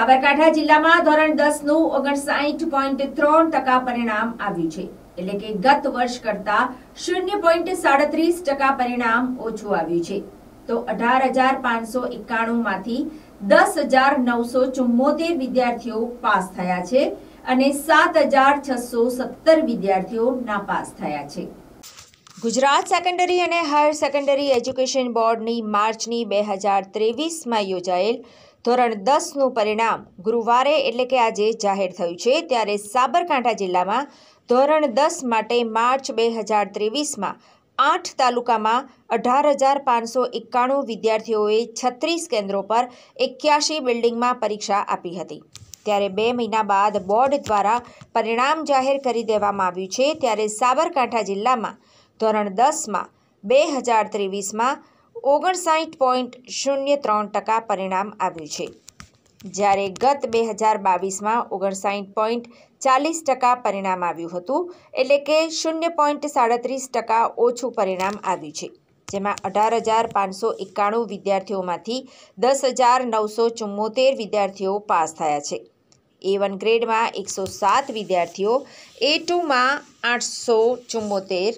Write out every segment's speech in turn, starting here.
સાબરકાંઠા જિલ્લામાં ધોરણ દસ નું ઓગણસાઠ પોઈન્ટ ત્રણ ટકા પરિણામ આવ્યું છે એટલે કે ગત વર્ષ કરતા શૂન્ય પોઈન્ટ સાડત્રીસ ટકા પરિણામ ઓછું આવ્યું છે તો અઢાર હજાર પાંચસો એકાણું માંથી દસ હજાર નવસો ચુમ્મોતેર વિદ્યાર્થીઓ પાસ થયા છે અને સાત હજાર છસો સત્તર વિદ્યાર્થીઓ નાપાસ થયા છે ગુજરાત સેકન્ડરી અને હાયર સેકન્ડરી એજ્યુકેશન બોર્ડની માર્ચની બે હજાર ત્રેવીસમાં યોજાયેલ ધોરણ દસનું પરિણામ ગુરુવારે એટલે કે આજે જાહેર થયું છે ત્યારે સાબરકાંઠા જિલ્લામાં ધોરણ દસ માટે માર્ચ બે હજાર ત્રેવીસમાં આઠ તાલુકામાં અઢાર હજાર પાંચસો એકાણું વિદ્યાર્થીઓએ છત્રીસ કેન્દ્રો પર એક્યાસી બિલ્ડિંગમાં પરીક્ષા આપી હતી ત્યારે બે મહિના બાદ બોર્ડ દ્વારા પરિણામ જાહેર કરી દેવામાં આવ્યું છે ત્યારે સાબરકાંઠા જિલ્લામાં ધોરણ દસમાં બે હજાર ત્રેવીસમાં ઓગણસાઠ પોઈન્ટ શૂન્ય ત્રણ ટકા પરિણામ આવ્યું છે જ્યારે ગત બે હજાર બાવીસમાં ઓગણસાઠ પોઈન્ટ ચાલીસ ટકા પરિણામ આવ્યું હતું એટલે કે શૂન્ય પોઈન્ટ સાડત્રીસ ટકા ઓછું પરિણામ આવ્યું છે જેમાં અઢાર હજાર પાંચસો એકાણું વિદ્યાર્થીઓમાંથી દસ હજાર નવસો ચુમ્મોતેર વિદ્યાર્થીઓ પાસ થયા છે એ વન ગ્રેડમાં એકસો સાત વિદ્યાર્થીઓ એ ટુમાં આઠસો ચુમ્મોતેર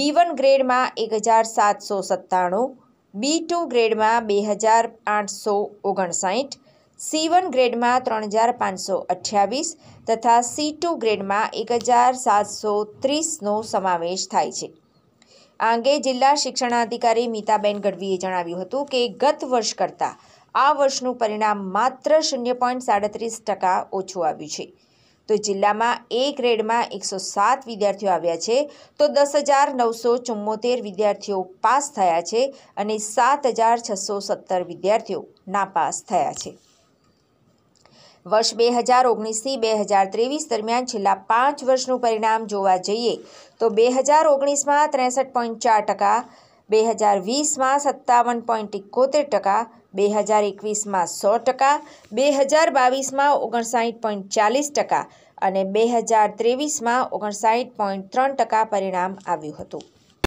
બી વન ગ્રેડમાં એક હજાર સાતસો સત્તાણું બી ટુ ગ્રેડમાં બે હજાર આઠસો ઓગણસાઠ સી વન ગ્રેડમાં ત્રણ હજાર પાંચસો અઠ્યાવીસ તથા સી ટુ ગ્રેડમાં એક હજાર સાતસો ત્રીસનો સમાવેશ થાય છે આ અંગે જિલ્લા શિક્ષણાધિકારી મીતાબેન ગઢવીએ જણાવ્યું હતું કે ગત વર્ષ કરતાં આ વર્ષનું પરિણામ માત્ર શૂન્ય પોઈન્ટ સાડત્રીસ ટકા ઓછું આવ્યું છે તો જિલ્લામાં એ ગ્રેડમાં એકસો સાત વિદ્યાર્થીઓ આવ્યા છે તો દસ હજાર નવસો ચુમ્મોતેર વિદ્યાર્થીઓ પાસ થયા છે અને સાત હજાર છસો સત્તર વિદ્યાર્થીઓ નાપાસ થયા છે વર્ષ બે હજાર ઓગણીસથી બે હજાર ત્રેવીસ દરમિયાન છેલ્લા પાંચ વર્ષનું પરિણામ જોવા જઈએ તો બે હજાર ઓગણીસમાં ત્રેસઠ પોઈન્ટ ચાર ટકા બે હજાર વીસમાં સત્તાવન પોઈન્ટ એકોતેર ટકા બે હજાર એકવીસમાં સો ટકા બે હજાર બાવીસમાં ઓગણસાઠ પોઈન્ટ ચાલીસ ટકા અને બે હજાર ત્રેવીસમાં ઓગણસાઠ પોઈન્ટ ત્રણ ટકા પરિણામ આવ્યું હતું